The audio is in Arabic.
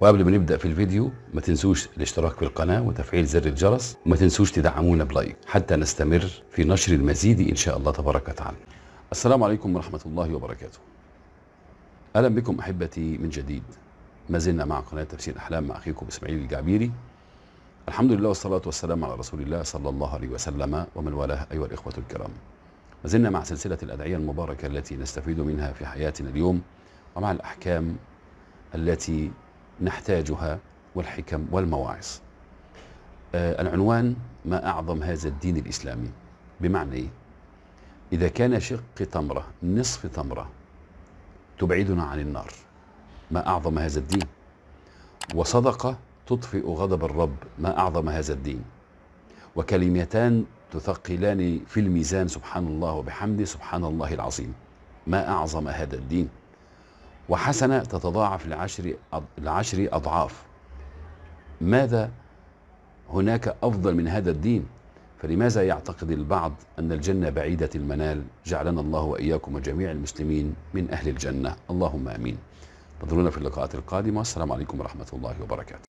وقبل ما نبدا في الفيديو ما تنسوش الاشتراك في القناه وتفعيل زر الجرس وما تنسوش تدعمونا بلايك حتى نستمر في نشر المزيد ان شاء الله تبارك وتعالى السلام عليكم ورحمه الله وبركاته اهلا بكم احبتي من جديد ما زلنا مع قناه تفسير احلام مع اخيكم اسماعيل الجعبيري الحمد لله والصلاه والسلام على رسول الله صلى الله عليه وسلم ومن والاه ايها الاخوه الكرام ما زلنا مع سلسله الادعيه المباركه التي نستفيد منها في حياتنا اليوم ومع الاحكام التي نحتاجها والحكم والمواعظ آه، العنوان ما أعظم هذا الدين الإسلامي بمعنى إيه؟ إذا كان شق تمرة نصف تمرة تبعدنا عن النار ما أعظم هذا الدين وصدقة تطفئ غضب الرب ما أعظم هذا الدين وكلمتان تثقلان في الميزان سبحان الله وبحمده سبحان الله العظيم ما أعظم هذا الدين وحسنة تتضاعف لعشر العشر أضعاف ماذا هناك أفضل من هذا الدين فلماذا يعتقد البعض أن الجنة بعيدة المنال جعلنا الله وإياكم وجميع المسلمين من أهل الجنة اللهم أمين انتظرونا في اللقاءات القادمة السلام عليكم ورحمة الله وبركاته